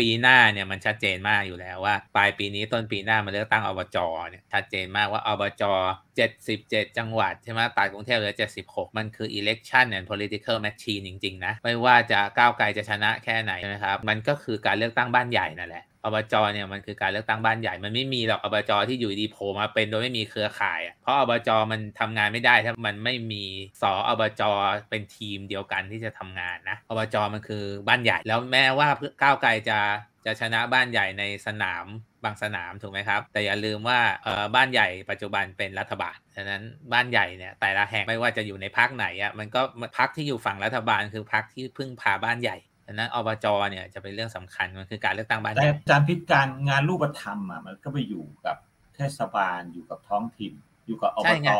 ปีหน้าเนี่ยมันชัดเจนมากอยู่แล้วว่า ปลายปีนี้ต้นปีหน้ามันเลือกตั้งอบจเนี่ย ชัดเจนมากว่าอบจ 77 จังหวัดใช่ไหมตัดกรุงเทพเหลือ76 มันคือ election and political machine จริง ๆ นะ ไม่ว่าจะก้าวไกลจะชนะแค่ไหนใช่ไหมครับ มันก็คือการเลือกตั้งบ้านใหญ่นั่นแหละอบจเนี่ยมันคือการเลือกตั้งบ้านใหญ่ มันไม่มีหรอกอบจที่อยู่ดีโผล่มาเป็นโดยไม่มีเครือข่ายอ่ะ เพราะอบจมันทำงานไม่ได้ถ้ามันไม่มีสออบจเป็นทีมเดียวกันที่จะทำงานนะอบจมันคือบ้านใหญ่แล้วแม้ว่าก้าวไกลจะจะชนะบ้านใหญ่ในสนามบางสนามถูกไหมครับ แต่อย่าลืมว่าบ้านใหญ่ปัจจุบันเป็นรัฐบาลฉะนั้นบ้านใหญ่เนี่ยแต่ละแห่งไม่ว่าจะอยู่ในพักไหนอ่ะมันก็พักที่อยู่ฝั่งรัฐบาล คือพักที่พึ่งพาบ้านใหญ่ดันนั้นอบจเนี่ยจะเป็นเรื่องสำคัญ มันคือการเลือกตั้งบ้านแต่การพิจารณางานรูปธรรมอ่ะมันก็ไปอยู่กับเทศบาลอยู่กับท้องถิ่นอยู่กับอบตไม่ใช่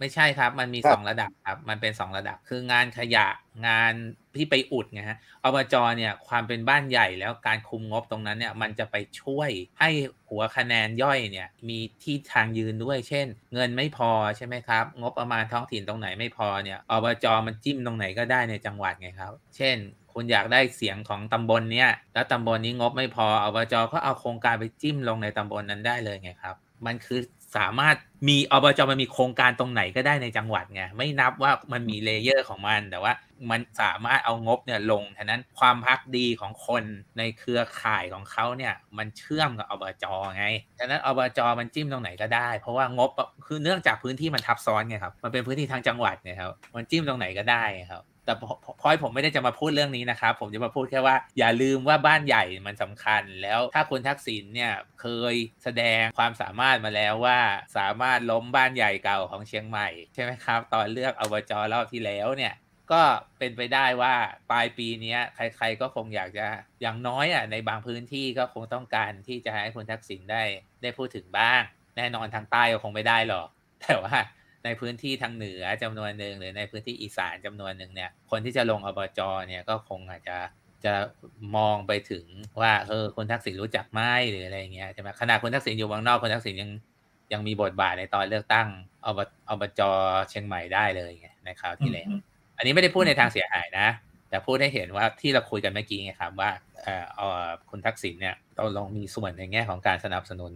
ไม่ใช่ครับมันมีสองระดับครับมันเป็นสองระดับ คืองานขยะงานที่ไปอุดไงฮะอบจเนี่ย ความเป็นบ้านใหญ่แล้วการคุมงบตรงนั้นเนี่ยมันจะไปช่วยให้หัวคะแนนย่อยเนี่ยมีที่ทางยืนด้วย เช่น เงินไม่พอใช่ไหมครับ งบประมาณท้องถิ่นตรงไหน ไม่พอเนี่ยอบจมันจิ้มตรงไหนก็ได้ในจังหวัดไงครับ เช่นคุณอยากได้เสียงของตำบลเนี้ยแล้วตำบลนี้งบไม่พออบจก็เอาโครงการไปจิ้มลงในตำบลนั้นได้เลยไงครับมันคือสามารถมีอบจมันมีโครงการตรงไหนก็ได้ในจังหวัดไงไม่นับว่ามันมีเลเยอร์ของมันแต่ว่ามันสามารถเอางบเนี่ยลงฉะนั้นความพักดีของคนในเครือข่ายของเขาเนี่ยมันเชื่อมกับอบจไงฉะนั้นอบจมันจิ้มตรงไหนก็ได้เพราะว่างบคือเนื่องจากพื้นที่มันทับซ้อนไงครับมันเป็นพื้นที่ทางจังหวัดไงครับมันจิ้มตรงไหนก็ได้ครับแต่พอยผมไม่ได้จะมาพูดเรื่องนี้นะครับ ผมจะมาพูดแค่ว่า อย่าลืมว่าบ้านใหญ่มันสำคัญ แล้วถ้าคุณทักษิณเนี่ยเคยแสดงความสามารถมาแล้วว่าสามารถบ้านล้มบ้านใหญ่เก่าของเชียงใหม่ใช่ไหมครับตอนเลือกอบจรอบที่แล้วเนี่ย ก็เป็นไปได้ว่าปลายปีนี้ใครๆก็คงอยากจะอย่างน้อยอ่ะในบางพื้นที่ก็คงต้องการที่จะให้คุณทักษิณได้ได้พูดถึงบ้าง แน่นอนทางใต้ก็คงไม่ได้หรอกแต่ว่า ในพื้นที่ทางเหนือจำนวนหนึ่งหรือในพื้นที่อีสานจำนวนหนึ่งเนี่ยคนที่จะลงอบจเนี่ยก็คงอาจจะจะมองไปถึงว่าเออคุณทักษิณรู้จักไหมหรืออะไรเงี้ยใช่ไหมขณะคุณทักษิณอยู่วางนอกคุณทักษิณยังยังมีบทบาทในตอนเลือกตั้งอบอบจเชียงใหม่ได้เลยในคราวที่แล้วอันนี้ไม่ได้พูดในทางเสียหายนะ แต่พูดให้เห็นว่าที่เราคุยกันเมื่อกี้ไงครับว่าเออคุณทักษิณเนี่ยต้องลองมีส่วนในแง่ของการสนับสนุน